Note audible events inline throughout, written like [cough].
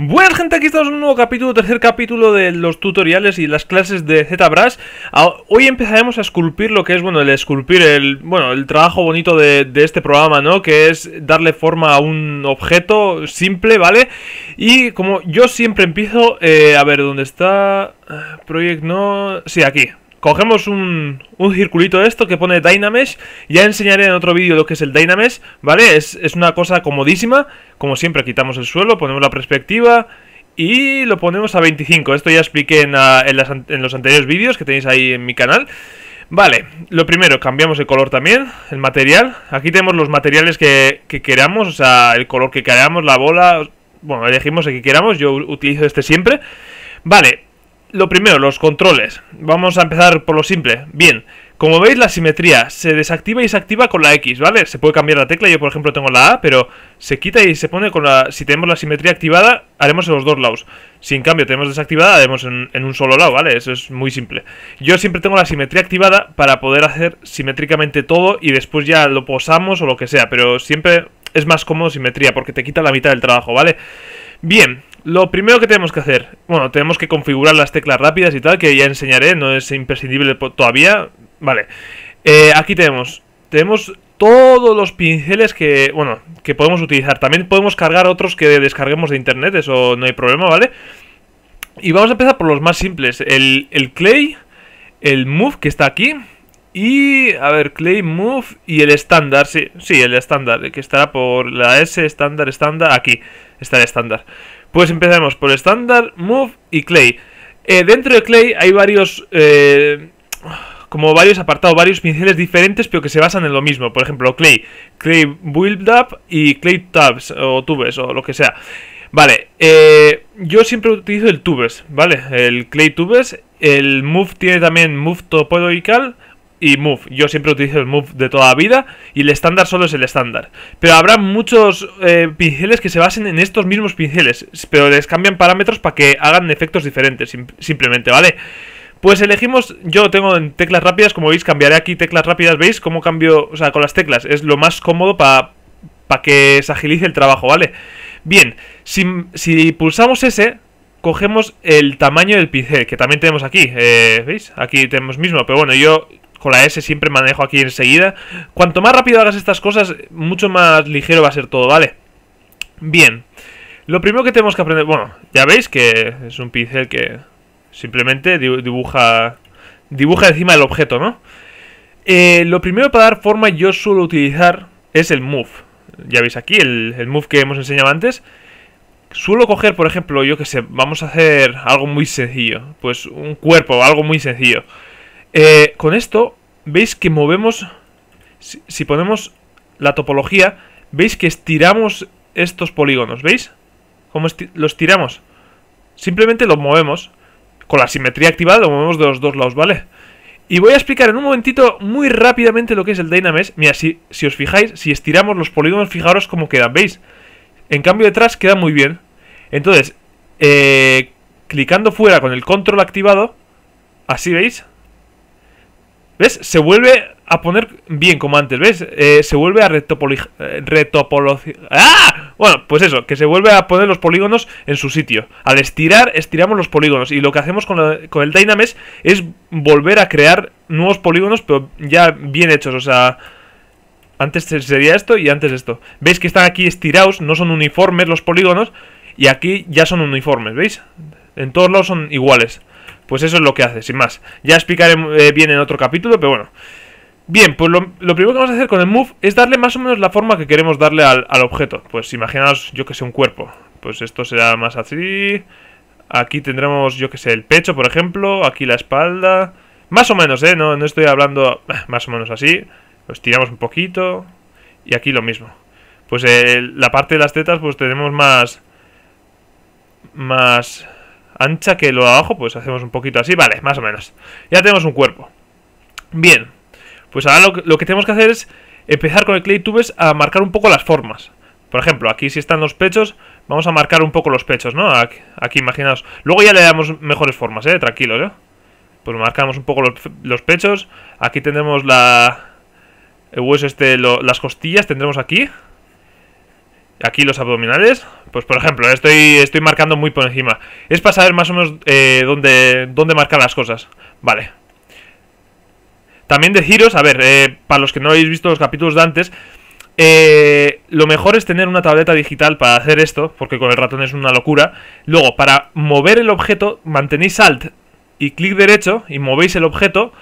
Buenas gente, aquí estamos en un nuevo capítulo, tercer capítulo de los tutoriales y las clases de ZBrush ah, Hoy empezaremos a esculpir lo que es, bueno, el esculpir, el, bueno, el trabajo bonito de, este programa, ¿no? Que es darle forma a un objeto simple, ¿vale? Y como yo siempre empiezo, eh, a ver, ¿dónde está? Ah, Project no... Sí, aquí, Cogemos un, circulito de esto que pone Dynamesh. Ya enseñaré en otro vídeo lo que es el Dynamesh, ¿vale? Es, una cosa comodísima. Como siempre, quitamos el suelo, ponemos la perspectiva y lo ponemos a 25. Esto ya expliqué ah, en, los anteriores vídeos que tenéis ahí en mi canal. Vale, lo primero, cambiamos el color también, el material. Aquí tenemos los materiales que, que, queramos, o sea, el color que queramos, la bola... Bueno, elegimos el que queramos, yo utilizo este siempre. Vale, lo primero, los controles. Vamos a empezar por lo simple. Bien, como veis la simetría se desactiva y se activa con la X, ¿vale? Se puede cambiar la tecla, yo por ejemplo tengo la A, pero se quita y se pone con la... Si tenemos la simetría activada, haremos en los dos lados. Si en cambio tenemos desactivada, haremos en, un solo lado, ¿vale? Eso es muy simple. Yo siempre tengo la simetría activada para poder hacer simétricamente todo y después ya lo posamos o lo que sea, pero siempre es más cómodo simetría porque te quita la mitad del trabajo, ¿vale? Bien, lo primero que tenemos que hacer, bueno, tenemos que configurar las teclas rápidas y tal, que ya enseñaré, no es imprescindible todavía. Vale, eh, aquí tenemos, tenemos todos los pinceles que, bueno, que podemos utilizar. También podemos cargar otros que descarguemos de internet, eso no hay problema, ¿vale? Y vamos a empezar por los más simples, el, el clay, el move que está aquí, y, a ver, Clay Move y el estándar, sí, sí, el estándar, que estará por la S, estándar, estándar, aquí está el estándar. Pues empezamos por estándar, move y clay. Eh, dentro de clay hay varios... Eh, como varios apartados, varios pinceles diferentes, pero que se basan en lo mismo. Por ejemplo, clay, clay build up y clay tabs o tubes o lo que sea. Vale, eh, yo siempre utilizo el tubes, ¿vale? El clay tubes. El move tiene también move topological y move. Yo siempre utilizo el move de toda la vida y el estándar solo es el estándar. Pero habrá muchos eh, pinceles que se basen en estos mismos pinceles, pero les cambian parámetros para que hagan efectos diferentes, simplemente, ¿vale? Pues elegimos, yo tengo en teclas rápidas, como veis, cambiaré aquí teclas rápidas, ¿veis cómo cambio? O sea, con las teclas, es lo más cómodo para para que se agilice el trabajo, ¿vale? Bien, si, pulsamos ese, cogemos el tamaño del pincel, que también tenemos aquí, eh, ¿veis? Aquí tenemos mismo, pero bueno, yo con la S siempre manejo aquí enseguida. Cuanto más rápido hagas estas cosas, mucho más ligero va a ser todo, ¿vale? Bien. Lo primero que tenemos que aprender... Bueno, ya veis que es un pincel que simplemente dibuja... Dibuja encima del objeto, ¿no? Eh, lo primero para dar forma yo suelo utilizar es el move. Ya veis aquí el, el move que hemos enseñado antes. Suelo coger, por ejemplo, yo que sé, vamos a hacer algo muy sencillo. Pues un cuerpo, algo muy sencillo. Eh, con esto, veis que movemos... Si, ponemos la topología, veis que estiramos estos polígonos, ¿veis? Cómo los tiramos. Simplemente los movemos. Con la simetría activada lo movemos de los dos lados, ¿vale? Y voy a explicar en un momentito muy rápidamente lo que es el Dynamesh. Mira, si, si os fijáis, si estiramos los polígonos, fijaros cómo quedan, ¿veis? En cambio detrás queda muy bien. Entonces, eh, clicando fuera con el control activado, así veis, ¿Ves? Se vuelve a poner bien como antes, ¿ves? Eh, se vuelve a eh, retopolo... ¡Ah! Bueno, pues eso, que se vuelve a poner los polígonos en su sitio. Al estirar, estiramos los polígonos. Y lo que hacemos con, con el Dynamesh es volver a crear nuevos polígonos, pero ya bien hechos. O sea, antes sería esto y antes esto. ¿Veis que están aquí estirados? No son uniformes los polígonos. Y aquí ya son uniformes, ¿veis? En todos lados son iguales. Pues eso es lo que hace, sin más. Ya explicaré eh, bien en otro capítulo, pero bueno. Bien, pues lo, primero que vamos a hacer con el move es darle más o menos la forma que queremos darle al, objeto. Pues imaginaos, yo que sé, un cuerpo. Pues esto será más así. Aquí tendremos, yo que sé, el pecho, por ejemplo. Aquí la espalda. Más o menos, ¿eh? No, estoy hablando eh, más o menos así. Los tiramos un poquito. Y aquí lo mismo. Pues la parte de las tetas, pues tenemos más... Más ancha que lo de abajo, pues hacemos un poquito así, vale, más o menos. Ya tenemos un cuerpo. Bien, pues ahora lo que, tenemos que hacer es empezar con el clay tubes a marcar un poco las formas. Por ejemplo, aquí si están los pechos, vamos a marcar un poco los pechos, ¿no? Aquí, imaginaos. Luego ya le damos mejores formas, ¿eh? Tranquilos, ¿eh? Pues marcamos un poco los, pechos. Aquí tendremos la... este, las costillas tendremos aquí aquí los abdominales, pues por ejemplo, estoy, estoy marcando muy por encima. Es para saber más o menos eh, dónde, marcar las cosas. Vale. También deciros, a ver, eh, para los que no habéis visto los capítulos de antes, eh, lo mejor es tener una tableta digital para hacer esto, porque con el ratón es una locura. Luego, para mover el objeto, mantenéis Alt y clic derecho y movéis el objeto.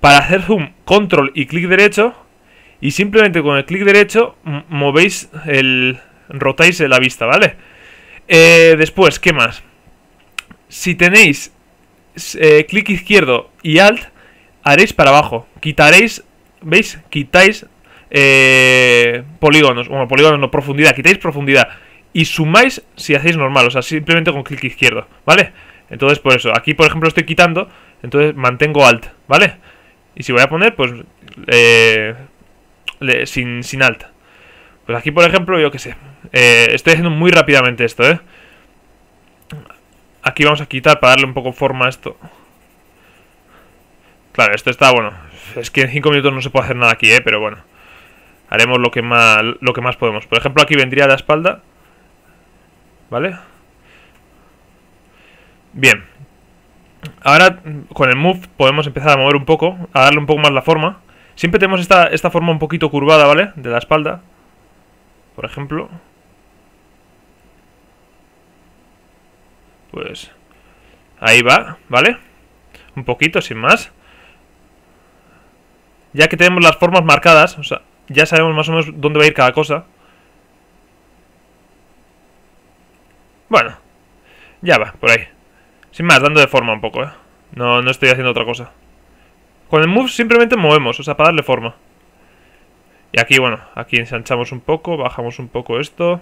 Para hacer zoom, control y clic derecho. Y simplemente con el clic derecho movéis el, rotáis la vista, ¿vale? Eh, después, ¿qué más? Si tenéis eh, clic izquierdo y alt, haréis para abajo. Quitaréis, ¿veis? Quitáis eh, polígonos, bueno, polígonos no, profundidad, quitáis profundidad. Y sumáis si hacéis normal, o sea, simplemente con clic izquierdo, ¿vale? Entonces, por eso, aquí por ejemplo estoy quitando, entonces mantengo alt, ¿vale? Y si voy a poner, pues, sin, sin alt, pues aquí, por ejemplo, yo qué sé. Eh, estoy haciendo muy rápidamente esto, ¿eh? Aquí vamos a quitar para darle un poco forma a esto. Claro, esto está bueno. Es que en 5 minutos no se puede hacer nada aquí, ¿eh? Pero bueno. Haremos lo que, más, lo que más podemos. Por ejemplo, aquí vendría la espalda. ¿Vale? Bien. Ahora, con el move, podemos empezar a mover un poco. A darle un poco más la forma. Siempre tenemos esta, esta forma un poquito curvada, ¿vale? De la espalda por ejemplo, pues ahí va, ¿vale? Un poquito, sin más. Ya que tenemos las formas marcadas, o sea, ya sabemos más o menos dónde va a ir cada cosa. Bueno, ya va, por ahí. Sin más, dando de forma un poco, ¿eh? No, no estoy haciendo otra cosa. Con el move simplemente movemos, o sea, para darle forma. Y aquí, bueno, aquí ensanchamos un poco, bajamos un poco esto.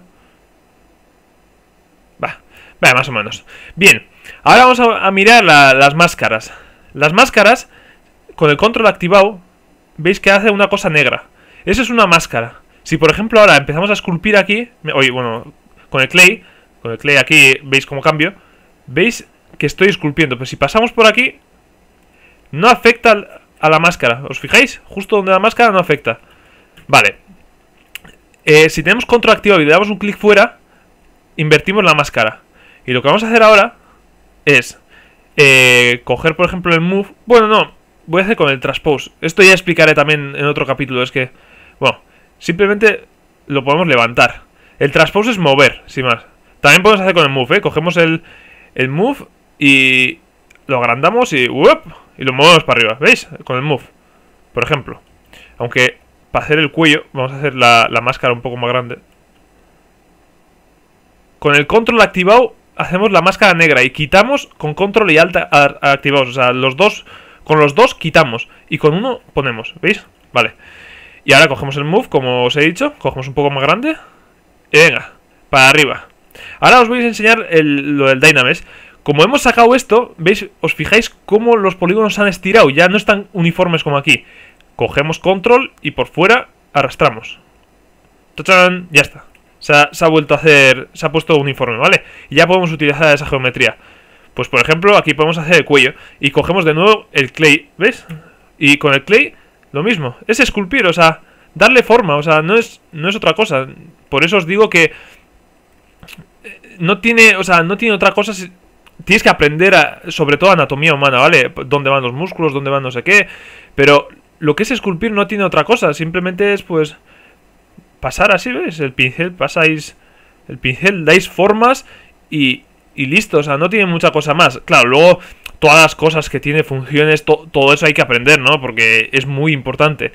Va, va, más o menos. Bien, ahora vamos a, mirar las máscaras. Las máscaras, con el control activado, veis que hace una cosa negra. Eso es una máscara. Si por ejemplo ahora empezamos a esculpir aquí, oye, bueno, con el clay, con el clay aquí veis cómo cambio, veis que estoy esculpiendo, pero si pasamos por aquí, no afecta a la máscara, ¿os fijáis? Justo donde la máscara no afecta. Vale. Eh, si tenemos control activado y le damos un clic fuera, invertimos la máscara. Y lo que vamos a hacer ahora es eh, coger, por ejemplo, el move. Bueno, no, voy a hacer con el transpose. Esto ya explicaré también en otro capítulo. Es que, bueno, simplemente lo podemos levantar. El transpose es mover, sin más. También podemos hacer con el move, ¿eh? Cogemos el, el move y lo agrandamos y, y lo movemos para arriba. ¿Veis? Con el move, por ejemplo. Aunque para hacer el cuello, vamos a hacer la, máscara un poco más grande. Con el control activado, hacemos la máscara negra y quitamos con control y alta activados. O sea, los dos, con los dos quitamos y con uno ponemos, ¿veis? Vale. Y ahora cogemos el move, como os he dicho, cogemos un poco más grande y venga, para arriba. Ahora os voy a enseñar lo del Dynamesh. Como hemos sacado esto, ¿veis? Os fijáis cómo los polígonos se han estirado, ya no están uniformes como aquí. Cogemos control y por fuera arrastramos. Ya está. Se ha, vuelto a hacer... Se ha puesto un ¿vale? Y ya podemos utilizar esa geometría. Pues por ejemplo, aquí podemos hacer el cuello. Y cogemos de nuevo el clay, ¿ves? Y con el clay, lo mismo. Es esculpir, o sea, darle forma. O sea, no es, no es otra cosa. Por eso os digo que... Eh, no tiene, o sea, no tiene otra cosa si, tienes que aprender sobre todo anatomía humana, ¿vale? Dónde van los músculos, dónde van no sé qué, pero lo que es esculpir no tiene otra cosa, simplemente es pues pasar así, ¿ves? El pincel, pasáis el pincel, dais formas y, y listo, o sea, no tiene mucha cosa más. Claro, luego todas las cosas que tiene funciones, todo eso hay que aprender, ¿no? Porque es muy importante.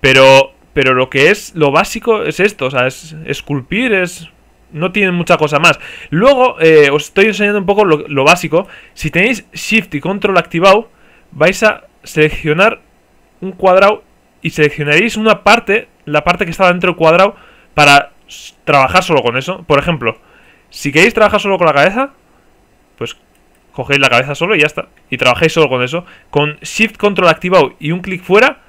Pero, pero lo que es, lo básico es esto, o sea, es esculpir, es... No tiene mucha cosa más. Luego, eh, os estoy enseñando un poco lo básico. Si tenéis Shift y Control activado, vais a seleccionar un cuadrado y seleccionaréis una parte, la parte que está dentro del cuadrado, para trabajar solo con eso. Por ejemplo, si queréis trabajar solo con la cabeza, pues cogéis la cabeza solo y ya está. Y trabajáis solo con eso. Con Shift Control activado y un clic fuera,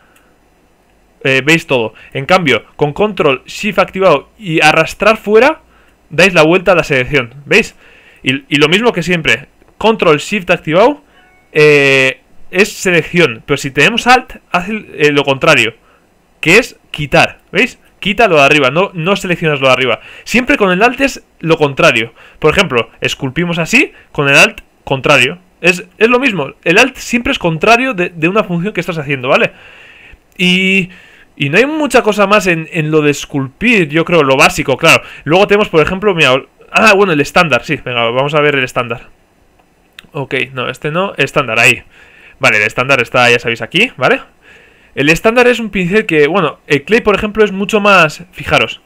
eh, veis todo. En cambio, con Control Shift activado y arrastrar fuera, dais la vuelta a la selección. ¿Veis? Y, y lo mismo que siempre. Control Shift activado. Eh, es selección, pero si tenemos alt, hace eh, lo contrario, que es quitar, ¿veis? Quita lo de arriba, no, no seleccionas lo de arriba. Siempre con el alt es lo contrario. Por ejemplo, esculpimos así, con el alt contrario. Es, lo mismo, el alt siempre es contrario de, una función que estás haciendo, ¿vale? Y... Y no hay mucha cosa más en, en, lo de esculpir, yo creo, lo básico, claro. Luego tenemos, por ejemplo, mira, ah, bueno, el estándar, sí, venga, vamos a ver el estándar. Ok, no, este no, estándar, ahí. Vale, el estándar está, ya sabéis, aquí, ¿vale? El estándar es un pincel que, bueno, el clay, por ejemplo, es mucho más, fijaros,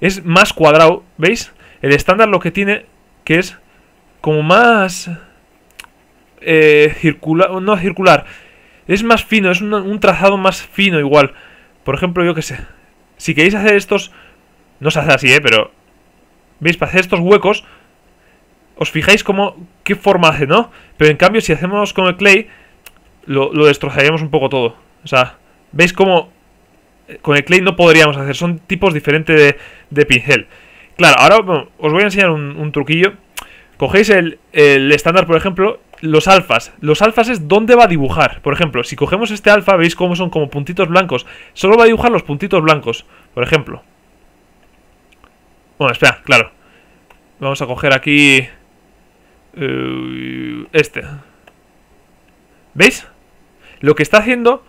es más cuadrado, ¿veis? El estándar lo que tiene que es como más eh, circular, no circular, es más fino, es un, trazado más fino igual. Por ejemplo, yo que sé, si queréis hacer estos, no se hace así, ¿eh? Pero, ¿veis? Para hacer estos huecos, os fijáis como... qué forma hace, ¿no? Pero en cambio, si hacemos con el clay, lo, destrozaríamos un poco todo. O sea, ¿veis cómo eh, con el clay no podríamos hacer? Son tipos diferentes de, pincel. Claro, ahora os voy a enseñar un, truquillo. Cogéis el, estándar, por ejemplo, los alfas. Los alfas es donde va a dibujar. Por ejemplo, si cogemos este alfa, veis cómo son como puntitos blancos. Solo va a dibujar los puntitos blancos, por ejemplo. Bueno, espera, claro. Vamos a coger aquí... Eh, este. ¿Veis? Lo que está haciendo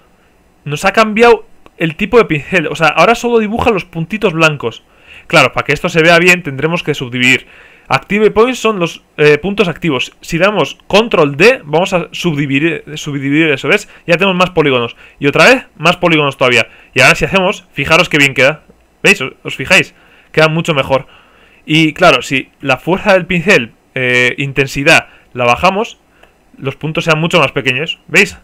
nos ha cambiado el tipo de pincel. O sea, ahora solo dibuja los puntitos blancos. Claro, para que esto se vea bien tendremos que subdividir. Active points son los eh, puntos activos. Si damos control D, vamos a subdividir, subdividir eso, ¿ves? Ya tenemos más polígonos. Y otra vez, más polígonos todavía. Y ahora si hacemos, fijaros qué bien queda. ¿Veis? ¿Os, fijáis? Queda mucho mejor. Y claro, si la fuerza del pincel, eh, intensidad, la bajamos, los puntos sean mucho más pequeños. ¿Veis?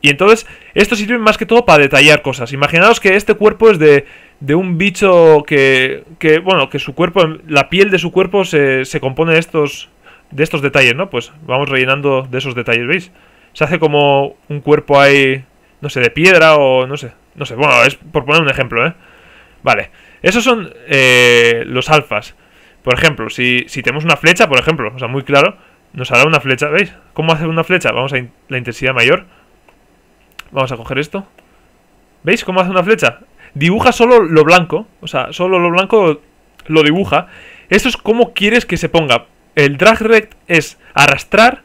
Y entonces, esto sirve más que todo para detallar cosas. Imaginaos que este cuerpo es de, de un bicho que, que, bueno, que su cuerpo, la piel de su cuerpo se, se compone de estos, de estos detalles, ¿no? Pues vamos rellenando de esos detalles, ¿veis? Se hace como un cuerpo ahí, no sé, de piedra o no sé, no sé. Bueno, es por poner un ejemplo, ¿eh? Vale, esos son eh, los alfas. Por ejemplo, si, si tenemos una flecha, por ejemplo, o sea, muy claro, nos hará una flecha, ¿veis? ¿Cómo hacer una flecha? Vamos a la intensidad mayor. Vamos a coger esto. ¿Veis cómo hace una flecha? Dibuja solo lo blanco. O sea, solo lo blanco lo dibuja. Esto es como quieres que se ponga. El drag rect es arrastrar,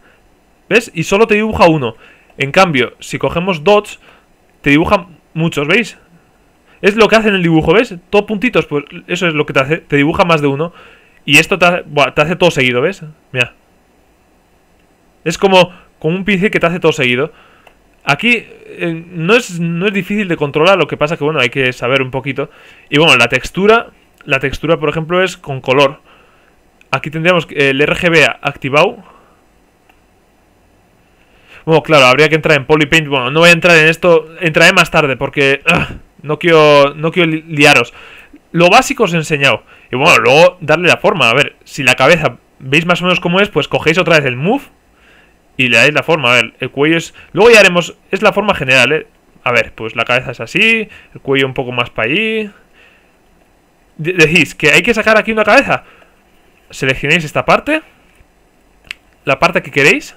¿ves? Y solo te dibuja uno. En cambio, si cogemos dots, te dibuja muchos, ¿veis? Es lo que hace en el dibujo, ¿ves? Todo puntitos, pues eso es lo que te hace. Te dibuja más de uno. Y esto te hace, todo seguido, ¿ves? Mira. Es como, como un pincel que te hace todo seguido. Aquí eh, no, es, no es difícil de controlar, lo que pasa que bueno, hay que saber un poquito. Y bueno, la textura, la textura por ejemplo es con color. Aquí tendríamos el RGB activado. Bueno, claro, habría que entrar en Polypaint. Bueno, no voy a entrar en esto, entraré más tarde porque ah, no, quiero, no quiero liaros. Lo básico os he enseñado. Y bueno, luego darle la forma. A ver, si la cabeza veis más o menos cómo es, pues cogéis otra vez el Move y le dais la forma, a ver, el cuello es... Luego ya haremos... Es la forma general, ¿eh? A ver, pues la cabeza es así, el cuello un poco más para allí... decís que hay que sacar aquí una cabeza. seleccionéis esta parte. La parte que queréis.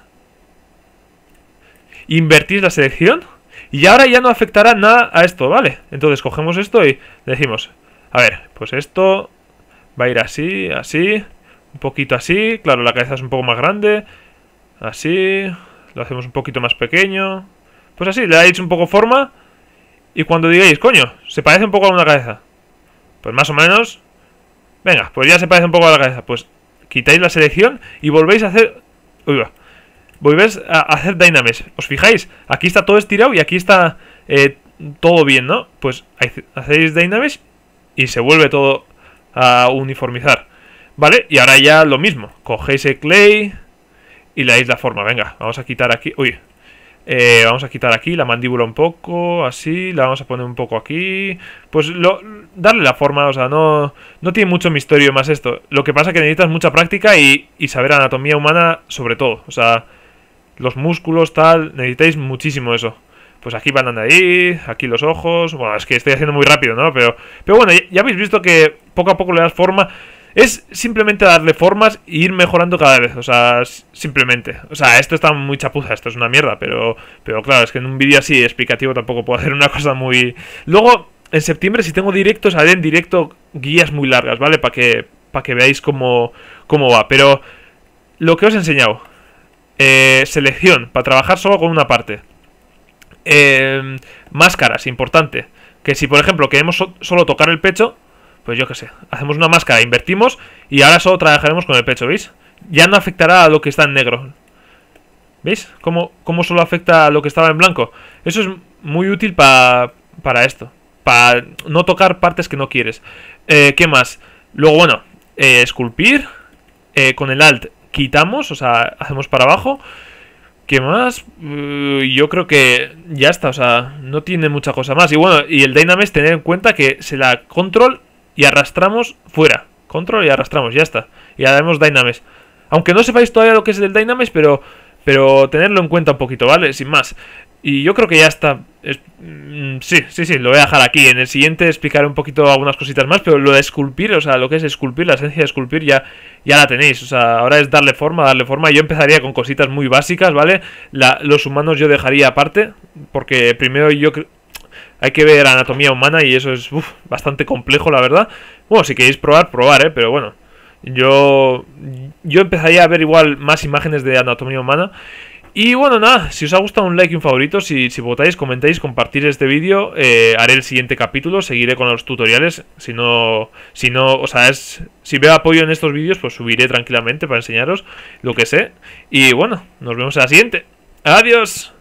Invertís la selección. Y ahora ya no afectará nada a esto, ¿vale? Entonces cogemos esto y decimos... A ver, pues esto va a ir así, así, un poquito así. Claro, la cabeza es un poco más grande. Así. Lo hacemos un poquito más pequeño. Pues así, le dais un poco forma. Y cuando digáis, coño, se parece un poco a una cabeza. Pues más o menos. Venga, pues ya se parece un poco a la cabeza. Pues quitáis la selección y volvéis a hacer... Uy, va. Volvéis a hacer Dynamesh. ¿Os fijáis? Aquí está todo estirado y aquí está eh, todo bien, ¿no? Pues hacéis Dynamesh y se vuelve todo a uniformizar. ¿Vale? Y ahora ya lo mismo. Cogéis el clay, y le dais la forma, venga, vamos a quitar aquí, uy, eh, vamos a quitar aquí la mandíbula un poco, así, la vamos a poner un poco aquí. Pues lo, darle la forma, o sea, no, no tiene mucho misterio más esto. Lo que pasa es que necesitas mucha práctica y, saber anatomía humana sobre todo. O sea, los músculos, tal, necesitáis muchísimo eso. Pues aquí van a ahí aquí los ojos... Bueno, es que estoy haciendo muy rápido, ¿no? Pero, pero bueno, ya habéis visto que poco a poco le das forma... Es simplemente darle formas e ir mejorando cada vez. O sea, simplemente. O sea, esto está muy chapuza, esto es una mierda, pero, pero claro, es que en un vídeo así explicativo tampoco puedo hacer una [laughs] cosa muy... Luego, en septiembre, si tengo directos, haré en directo guías muy largas, ¿vale? Para que, para que veáis cómo, cómo va. Pero lo que os he enseñado. Eh, selección, para trabajar solo con una parte. Eh, máscaras, importante. Que si, por ejemplo, queremos solo tocar el pecho, pues yo qué sé, hacemos una máscara, invertimos y ahora solo trabajaremos con el pecho, ¿veis? Ya no afectará a lo que está en negro. ¿Veis? ¿Cómo, solo afecta a lo que estaba en blanco? Eso es muy útil para esto. Para no tocar partes que no quieres. Eh, ¿Qué más? Luego, bueno, eh, esculpir. Eh, con el alt quitamos, o sea, hacemos para abajo. ¿Qué más? Mm, yo creo que ya está, o sea, no tiene mucha cosa más. Y bueno, y el Dynamics tener en cuenta que se la control y arrastramos fuera. Control y arrastramos, ya está. Y vemos Dynames. Aunque no sepáis todavía lo que es el Dynamics. pero, pero tenerlo en cuenta un poquito, ¿vale? Sin más. Y yo creo que ya está. Mm, sí, sí, sí, lo voy a dejar aquí. En el siguiente explicaré un poquito algunas cositas más, pero lo de esculpir, o sea, lo que es esculpir, la esencia de esculpir ya, ya la tenéis. O sea, ahora es darle forma, darle forma. Yo empezaría con cositas muy básicas, ¿vale? los humanos yo dejaría aparte, porque primero yo hay que ver anatomía humana y eso es bastante complejo, la verdad. Bueno, si queréis probar, probar, ¿eh? Pero bueno, yo, yo empezaría a ver igual más imágenes de anatomía humana. Y bueno, nada, si os ha gustado un like y un favorito, si, si votáis, comentáis, compartir este vídeo, eh, haré el siguiente capítulo, seguiré con los tutoriales, si no, si no, o sea, es, si veo apoyo en estos vídeos, pues subiré tranquilamente para enseñaros lo que sé. Y bueno, nos vemos en la siguiente. ¡Adiós!